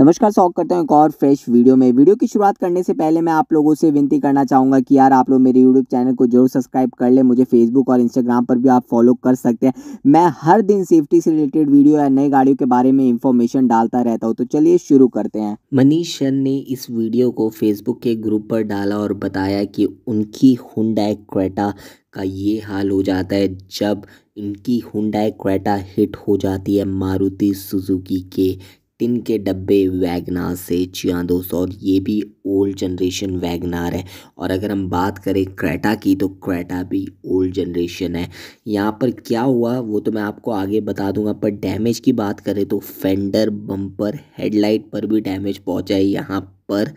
नमस्कार स्वागत करता हूँ एक और फ्रेश वीडियो में वीडियो की शुरुआत करने से पहले मैं आप लोगों से विनती करना चाहूँगा कि यार आप लोग मेरे यूट्यूब चैनल को जरूर सब्सक्राइब कर ले मुझे फेसबुक और इंस्टाग्राम पर भी आप फॉलो कर सकते हैं मैं हर दिन सेफ्टी से रिलेटेड वीडियो या नई गाड़ियों के बारे में इन्फॉर्मेशन डालता रहता हूँ तो चलिए शुरू करते हैं मनीष शन ने इस वीडियो को फेसबुक के ग्रुप पर डाला और बताया कि उनकी हुडाई क्वेटा का ये हाल हो जाता है जब इनकी हुडाई क्वेटा हिट हो जाती है मारुति सुजुकी के टिन के डब्बे वैगनार से सौ और ये भी ओल्ड जनरेशन वैगनार है और अगर हम बात करें क्रेटा की तो क्रेटा भी ओल्ड जनरेशन है यहाँ पर क्या हुआ वो तो मैं आपको आगे बता दूंगा पर डैमेज की बात करें तो फेंडर बम्पर हेडलाइट पर भी डैमेज पहुँचा है यहाँ पर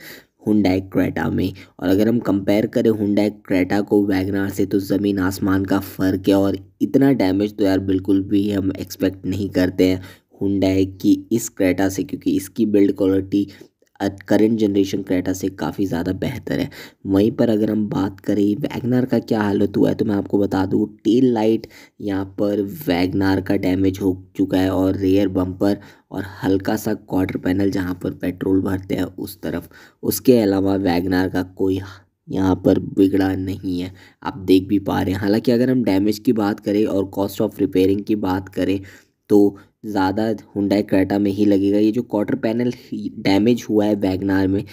हुंडाई क्रेटा में और अगर हम कंपेयर करें हुंडाई क्रेटा को वैगनार से तो ज़मीन आसमान का फ़र्क है और इतना डैमेज तो यार बिल्कुल भी हम एक्सपेक्ट नहीं करते हैं है की इस क्रेटा से क्योंकि इसकी build quality current generation Creta से काफ़ी ज़्यादा बेहतर है वहीं पर अगर हम बात करें वैगनार का क्या हालत हुआ है तो मैं आपको बता दूँ टेल लाइट यहाँ पर वैगनार का डैमेज हो चुका है और रेयर बम्पर और हल्का सा क्वार्टर पैनल जहाँ पर पेट्रोल भरते हैं उस तरफ उसके अलावा वैगनार का कोई यहाँ पर बिगड़ा नहीं है आप देख भी पा रहे हैं हालांकि अगर हम डैमेज की बात करें और कॉस्ट ऑफ रिपेयरिंग की बात करें तो ज़्यादा हुंडाई क्रेटा में ही लगेगा ये जो क्वार्टर पैनल डैमेज हुआ है वैगनार में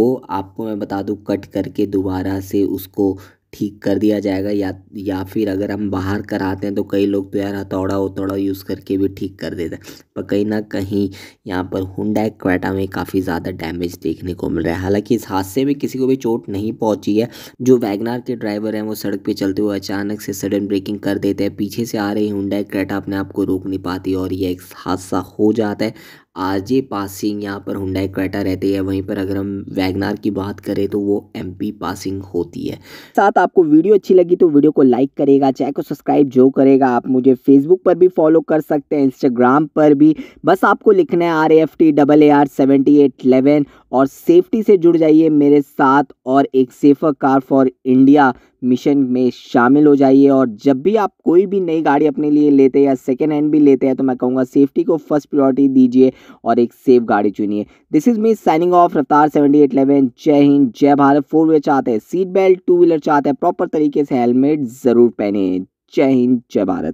वो आपको मैं बता दूँ कट करके दोबारा से उसको ठीक कर दिया जाएगा या या फिर अगर हम बाहर कराते हैं तो कई लोग तो यार हथौड़ा उथौड़ा यूज़ करके भी ठीक कर देते हैं पर कहीं ना कहीं यहाँ पर हुंडा क्वेटा में काफ़ी ज़्यादा डैमेज देखने को मिल रहा है हालांकि इस हादसे में किसी को भी चोट नहीं पहुँची है जो वैगनार के ड्राइवर हैं वो सड़क पर चलते हुए अचानक से सडन ब्रेकिंग कर देते हैं पीछे से आ रही हुंडा क्वेटा अपने आप को रोक नहीं पाती और यह एक हादसा हो जाता है आर जे पासिंग यहाँ पर हुंडई क्वेटा रहती है वहीं पर अगर हम वैगनार की बात करें तो वो पी पासिंग होती है साथ आपको वीडियो अच्छी लगी तो वीडियो को लाइक करेगा चैनल को सब्सक्राइब जो करेगा आप मुझे फेसबुक पर भी फॉलो कर सकते हैं इंस्टाग्राम पर भी बस आपको लिखना है R F T double A R seventy eight eleven और सेफ्टी से जुड़ जाइए मेरे साथ और एक safer car for India mission में शामिल हो जाइए और जब भी आप कोई भी नई गाड़ी अपने लिए लेते हैं या सेकेंड हैंड भी लेते हैं तो मैं कहूँगा सेफ्टी को फर्स्ट प्रायोरिटी दीजिए और एक सेफ गाड़ी चुनिए this is me signing off Raftaar seventy eight eleven जय हिंद जय भारत फोर व्हीलर चाहते हैं सीट बेल्ट टू व्हीलर चाहते हैं प्रॉपर तरीके से हेलमेट ज़रूर पहने जय हिंद जय भारत